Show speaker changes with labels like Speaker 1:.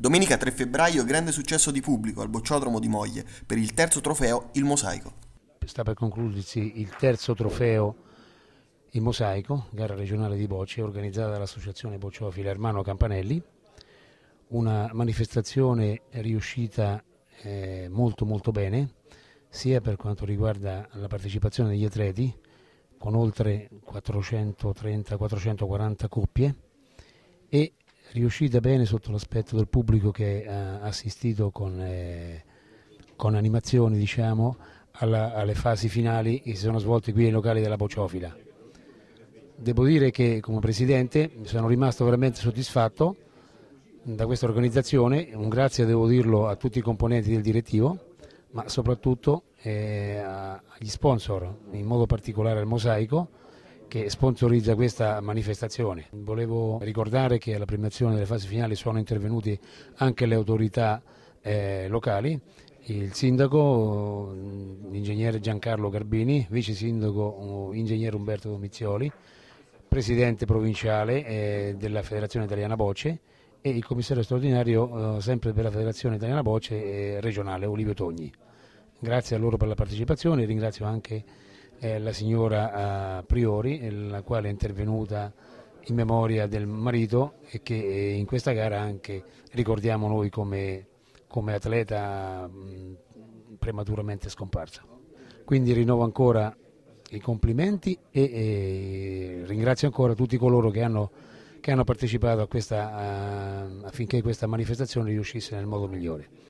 Speaker 1: Domenica 3 febbraio grande successo di pubblico al bocciodromo di Moglie per il terzo trofeo Il Mosaico. Sta per concludersi il terzo trofeo Il Mosaico, gara regionale di bocce organizzata dall'associazione Bocciova Filarmano Campanelli, una manifestazione riuscita eh, molto molto bene sia per quanto riguarda la partecipazione degli atleti con oltre 430-440 coppie e riuscita bene sotto l'aspetto del pubblico che ha assistito con, eh, con animazioni diciamo, alla, alle fasi finali che si sono svolte qui ai locali della Bociofila. Devo dire che come Presidente sono rimasto veramente soddisfatto da questa organizzazione, un grazie devo dirlo a tutti i componenti del direttivo, ma soprattutto eh, agli sponsor, in modo particolare al Mosaico, che sponsorizza questa manifestazione. Volevo ricordare che alla premiazione delle fasi finali sono intervenuti anche le autorità eh, locali, il sindaco, mm, l'ingegnere Giancarlo Garbini, vice sindaco, mm, ingegnere Umberto Domizioli, presidente provinciale eh, della Federazione Italiana Bocce e il commissario straordinario eh, sempre la Federazione Italiana Bocce eh, regionale, Olivio Togni. Grazie a loro per la partecipazione e ringrazio anche eh, la signora Priori, la quale è intervenuta in memoria del marito e che eh, in questa gara anche ricordiamo noi come, come atleta mh, prematuramente scomparsa. Quindi rinnovo ancora i complimenti e, e ringrazio ancora tutti coloro che hanno, che hanno partecipato a questa, a, affinché questa manifestazione riuscisse nel modo migliore.